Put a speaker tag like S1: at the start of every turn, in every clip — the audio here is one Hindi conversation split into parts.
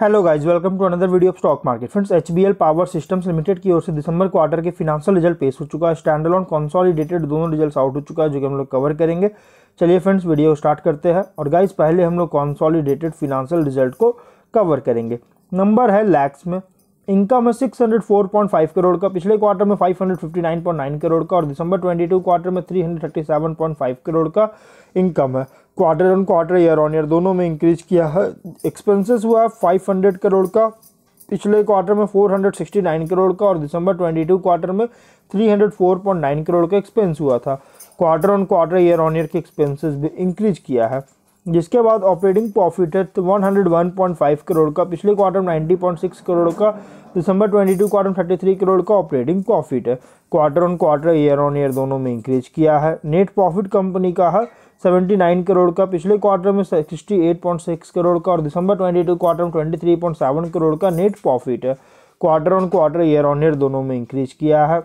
S1: hello guys welcome to another video of stock market friends HBL power systems limited की ओर से दिसंबर क्वार्टर के फिनांशियल रिजल्ट पेश हो चुका है स्टैंडल ऑन कॉन्सॉलिडेटेड दोनों रिजल्ट्स आउट हो चुका है जो कि हम लोग कवर करेंगे चलिए फ्रेंड्स वीडियो स्टार्ट करते हैं और गाइज पहले हम लोग कॉन्सॉलीडेटेड फिनांशियल रिजल्ट को कवर करेंगे नंबर है लैक्स में इनकम है फाइव करोड़ का पिछले क्वार्टर में 559.9 करोड़ का और दिसंबर 22 क्वार्टर में 337.5 करोड़ का इनकम है quarter on quarter year on year दोनों में इंक्रीज किया है एक्सपेंसेस हुआ है हंड्रेड करोड़ का पिछले क्वार्टर में 469 करोड़ का और दिसंबर 22 क्वार्टर में 304.9 करोड़ का एक्सपेंस हुआ था quarter on quarter year on year के एक्सपेंसिस भी इंक्रीज किया है जिसके बाद ऑपरेटिंग प्रॉफिट है तो 101.5 करोड़ का पिछले क्वार्टर पॉइंट 90.6 करोड़ का दिसंबर 22 क्वार्टर थर्टी 33 करोड़ का ऑपरेटिंग प्रॉफिट है quarter on quarter year on year दोनों में इंक्रीज किया है नेट प्रॉफिट कंपनी का है 79 करोड़ का पिछले क्वार्टर में 68.6 करोड़ का और दिसंबर 22 क्वार्टर में 23.7 करोड़ का नेट प्रॉफिट है quarter on quarter year on year दोनों में इंक्रीज किया है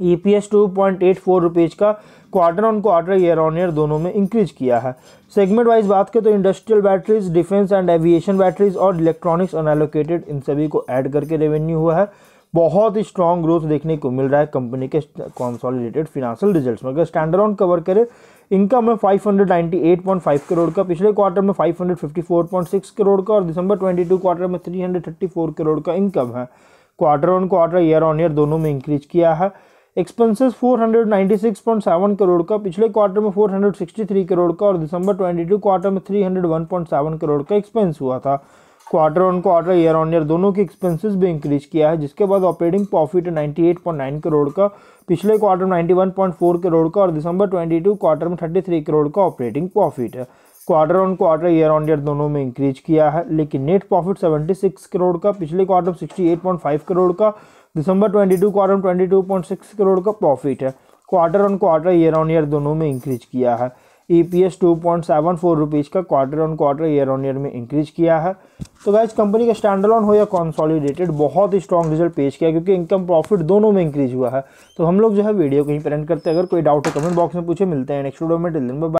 S1: E P S two point eight four rupees का quarter on quarter year on year दोनों में इंक्रीज किया है सेगमेंट वाइज बात करें तो industrial batteries defence and aviation batteries और इलेक्ट्रॉनिक्स अनएलोकेटेड इन सभी को ऐड करके रेवेन्यू हुआ है बहुत ही स्ट्रॉन्ग ग्रोथ देखने को मिल रहा है कंपनी के कॉन्सॉलिडेटेड फिनेंशियल रिजल्ट्स में अगर स्टैंडर्ड ऑन कवर करें इनकम है 598.5 करोड़ का पिछले क्वार्टर में 554.6 करोड़ का और दिसंबर 22 क्वार्टर में 334 करोड़ का इनकम है quarter on quarter year on year दोनों में इंक्रीज किया है एक्सपेंसेस 496.7 करोड़ का पिछले क्वार्टर में 463 करोड़ का और दिसंबर 22 क्वार्टर में 301.7 करोड़ का एक्सपेंस हुआ था quarter on quarter year on year दोनों के एक्सपेंसेस भी इंक्रीज किया है जिसके बाद ऑपरेटिंग प्रॉफिट 98.9 करोड़ का पिछले क्वार्टर में 91.4 करोड़ का और दिसंबर 22 क्वार्टर में 33 करोड़ का ऑपरेटिंग प्रॉफिट है quarter on quarter year on year दोनों में इंक्रीज किया है लेकिन नेट प्रॉफिट 76 करोड़ का पिछले क्वार्टर में 68.5 करोड़ का दिसंबर 22 क्वार्टर में 22.6 करोड़ का प्रॉफिट है quarter on quarter year on year दोनों में इंक्रीज किया है E P S two point seven four rupees का quarter on quarter year on year में इंक्रीज किया है तो गाइज कंपनी का ऑन हो या कॉन्सॉलिडेटेड बहुत ही स्ट्रॉन्ग रिजल्ट पेश किया क्योंकि इनकम प्रॉफिट दोनों में इंक्रीज हुआ है तो हम लोग जो है वीडियो कहीं पर करते हैं अगर कोई डाउट है कमेंट बॉक्स में पूछे मिलते हैं नेक्स्ट वीडियो में